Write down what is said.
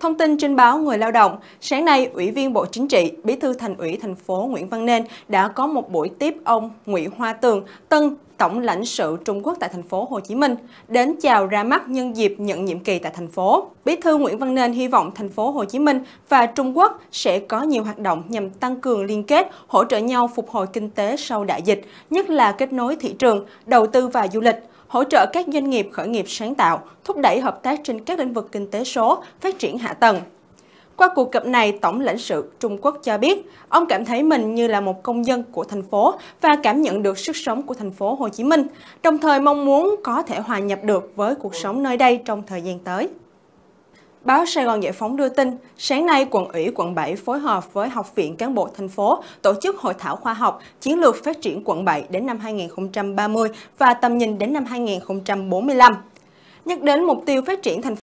Thông tin trên báo Người Lao động, sáng nay, Ủy viên Bộ Chính trị, Bí thư Thành ủy thành phố Nguyễn Văn Nên đã có một buổi tiếp ông Nguyễn Hoa Tường, tân tổng lãnh sự Trung Quốc tại thành phố Hồ Chí Minh, đến chào ra mắt nhân dịp nhận nhiệm kỳ tại thành phố. Bí thư Nguyễn Văn Nên hy vọng thành phố Hồ Chí Minh và Trung Quốc sẽ có nhiều hoạt động nhằm tăng cường liên kết, hỗ trợ nhau phục hồi kinh tế sau đại dịch, nhất là kết nối thị trường, đầu tư và du lịch hỗ trợ các doanh nghiệp khởi nghiệp sáng tạo, thúc đẩy hợp tác trên các lĩnh vực kinh tế số, phát triển hạ tầng. Qua cuộc gặp này, Tổng lãnh sự Trung Quốc cho biết, ông cảm thấy mình như là một công dân của thành phố và cảm nhận được sức sống của thành phố Hồ Chí Minh, đồng thời mong muốn có thể hòa nhập được với cuộc sống nơi đây trong thời gian tới. Báo Sài Gòn Giải phóng đưa tin, sáng nay quận ủy quận 7 phối hợp với Học viện Cán bộ thành phố tổ chức hội thảo khoa học Chiến lược phát triển quận 7 đến năm 2030 và tầm nhìn đến năm 2045. Nhắc đến mục tiêu phát triển thành phố.